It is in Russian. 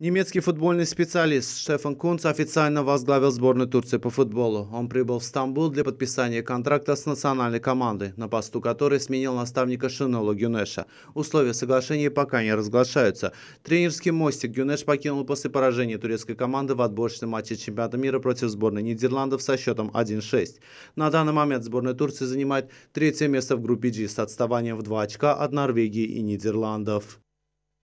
Немецкий футбольный специалист Штефан Кунц официально возглавил сборную Турции по футболу. Он прибыл в Стамбул для подписания контракта с национальной командой, на посту которой сменил наставника Шинола Гюнеша. Условия соглашения пока не разглашаются. Тренерский мостик Гюнеш покинул после поражения турецкой команды в отборочном матче чемпионата мира против сборной Нидерландов со счетом 1-6. На данный момент сборная Турции занимает третье место в группе G с отставанием в два очка от Норвегии и Нидерландов.